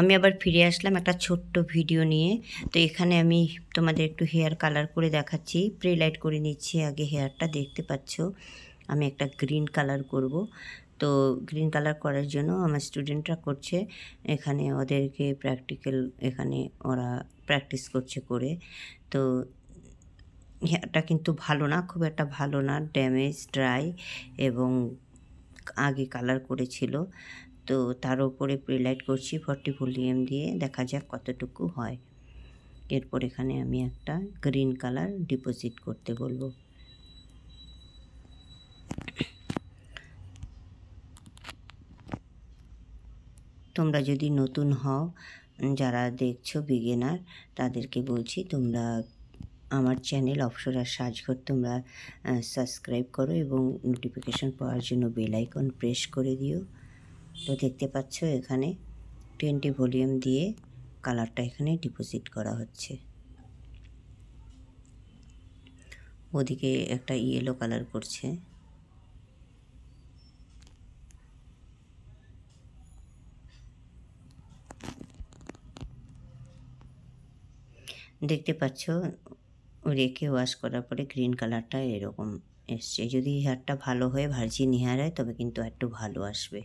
আমি আবার ফিরে আসলাম একটা ছোট্ট ভিডিও নিয়ে তো এখানে আমি তোমাদের একটু হেয়ার কালার করে দেখাচ্ছি প্রে লাইট করে নিচ্ছি আগে হেয়ারটা দেখতে পাচ্ছ আমি একটা গ্রিন কালার করব তো গ্রিন কালার করার জন্য আমার স্টুডেন্টরা করছে এখানে ওদেরকে প্র্যাকটিক্যাল এখানে ওরা প্র্যাকটিস করছে করে তো হেয়ারটা কিন্তু ভালো না খুব একটা ভালো না ড্যামেজ ড্রাই এবং আগে কালার করেছিল তো তার উপরে প্রিলাইট করছি ফর্টি ভলিউম দিয়ে দেখা যাক কতটুকু হয় এরপর এখানে আমি একটা গ্রিন কালার ডিপোজিট করতে বলবো তোমরা যদি নতুন হও যারা দেখছো বিগেনার তাদেরকে বলছি তোমরা আমার চ্যানেল অপসরা সাজঘর তোমরা সাবস্ক্রাইব করো এবং নোটিফিকেশান পাওয়ার জন্য বেল আইকন প্রেস করে দিও তো দেখতে পাচ্ছ এখানে টোয়েন্টি ভলিউম দিয়ে কালারটা এখানে ডিপোজিট করা হচ্ছে ওদিকে একটা ইয়েলো কালার করছে দেখতে পাচ্ছ রেখে ওয়াশ করার পরে গ্রিন কালারটা এরকম এসছে যদি হেয়ারটা ভালো হয়ে ভার্জিন হেয়ার হয় তবে কিন্তু একটু ভালো আসবে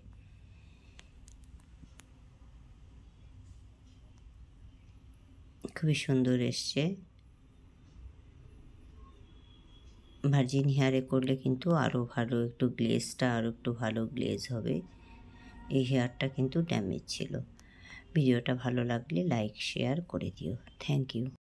খুবই সুন্দর এসছে ভার্জিন হেয়ারে করলে কিন্তু আরও ভালো একটু গ্লেজটা আরও একটু ভালো গ্লেজ হবে এই হেয়ারটা কিন্তু ড্যামেজ ছিল ভিডিওটা ভালো লাগলে লাইক শেয়ার করে দিও থ্যাংক ইউ